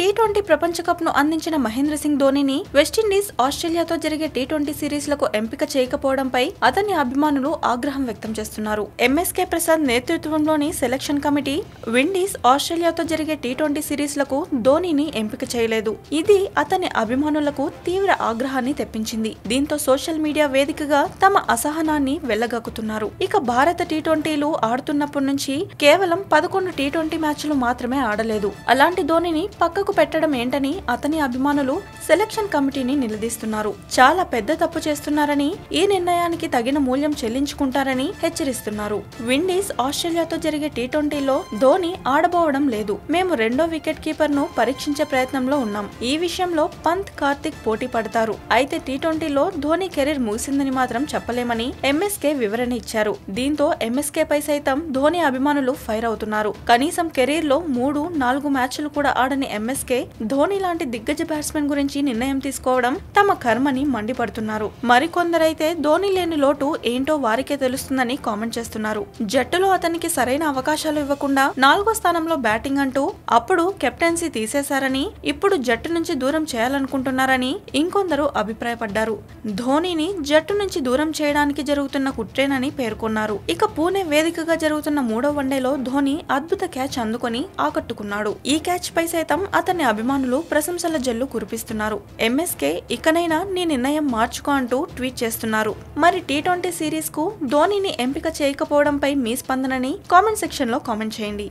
T twenty ప్రపంచ cup ను అందించిన మహేంద్ర సింగ్ ధోనిని వెస్టిండీస్ ఆస్ట్రేలియాతో జరిగే టీ ట్వంటీ సిరీస్ లకు ఎంపిక చేయకపోవడంపై అతని అభిమానులు ఆగ్రహం వ్యక్తం చేస్తున్నారు ఎంఎస్కే ప్రసాద్ నేతృత్వంలోని సెలక్షన్ కమిటీ విండీస్ ఆస్ట్రేలియాతో జరిగే టీ ట్వంటీ సిరీస్ లకు ధోనిని ఎంపిక చేయలేదు ఇది అతని అభిమానులకు తీవ్ర ఆగ్రహాన్ని తెప్పించింది దీంతో సోషల్ మీడియా వేదికగా తమ అసహనాన్ని వెళ్లగక్కుతున్నారు ఇక భారత టీ ట్వంటీలు ఆడుతున్నప్పటి నుంచి కేవలం పదకొండు టీ ట్వంటీ మ్యాచ్లు మాత్రమే ఆడలేదు అలాంటి ధోనిని పక్కకు పెట్టడం ఏంటని అతని అభిమానులు సెలక్షన్ కమిటీని నిలదీస్తున్నారు చాలా పెద్ద తప్పు చేస్తున్నారని ఈ నిర్ణయానికి తగిన మూల్యం చెల్లించుకుంటారని హెచ్చరిస్తున్నారు విండీస్ ఆస్ట్రేలియాతో జరిగే టీ ట్వంటీలో ధోని ఆడబోవడం లేదు మేము రెండో వికెట్ కీపర్ ను పరీక్షించే ప్రయత్నంలో ఉన్నాం ఈ విషయంలో పంత్ కార్తిక్ పోటీ పడతారు అయితే టీ ట్వంటీలో ధోని కెరీర్ ముగిసిందని మాత్రం చెప్పలేమని ఎంఎస్కే వివరణ ఇచ్చారు దీంతో ఎంఎస్కే పై సైతం ధోని అభిమానులు ఫైర్ అవుతున్నారు కనీసం కెరీర్ లో మూడు నాలుగు మ్యాచ్లు కూడా ఆడని ఎంఎస్కే ధోని లాంటి దిగ్గజ బ్యాట్స్మెన్ గురించి గురించి నిర్ణయం తీసుకోవడం తమ కర్మని మండిపడుతున్నారు మరికొందరైతే ధోని లేని లోటు ఏంటో వారికే తెలుస్తుందని కామెంట్ చేస్తున్నారు జట్టులో అతనికి సరైన అవకాశాలు ఇవ్వకుండా నాలుగో స్థానంలో బ్యాటింగ్ అంటూ అప్పుడు కెప్టెన్సీ తీసేశారని ఇప్పుడు జట్టు నుంచి దూరం చేయాలనుకుంటున్నారని ఇంకొందరు అభిప్రాయపడ్డారు ధోనిని జట్టు నుంచి దూరం చేయడానికి జరుగుతున్న కుట్రేనని పేర్కొన్నారు ఇక పూణే వేదికగా జరుగుతున్న మూడో వన్డేలో ధోని అద్భుత క్యాచ్ అందుకుని ఆకట్టుకున్నాడు ఈ క్యాచ్ పై సైతం అతని అభిమానులు ప్రశంసల జల్లు కురిపిస్తున్నారు చేస్తున్నారు ఎంఎస్కే ఇకనైనా నీ నిర్ణయం మార్చుకో అంటూ ట్వీట్ చేస్తున్నారు మరి టీ ట్వంటీ సిరీస్ కు ధోనిని ఎంపిక చేయకపోవడంపై మీ స్పందనని కామెంట్ సెక్షన్ లో కామెంట్ చేయండి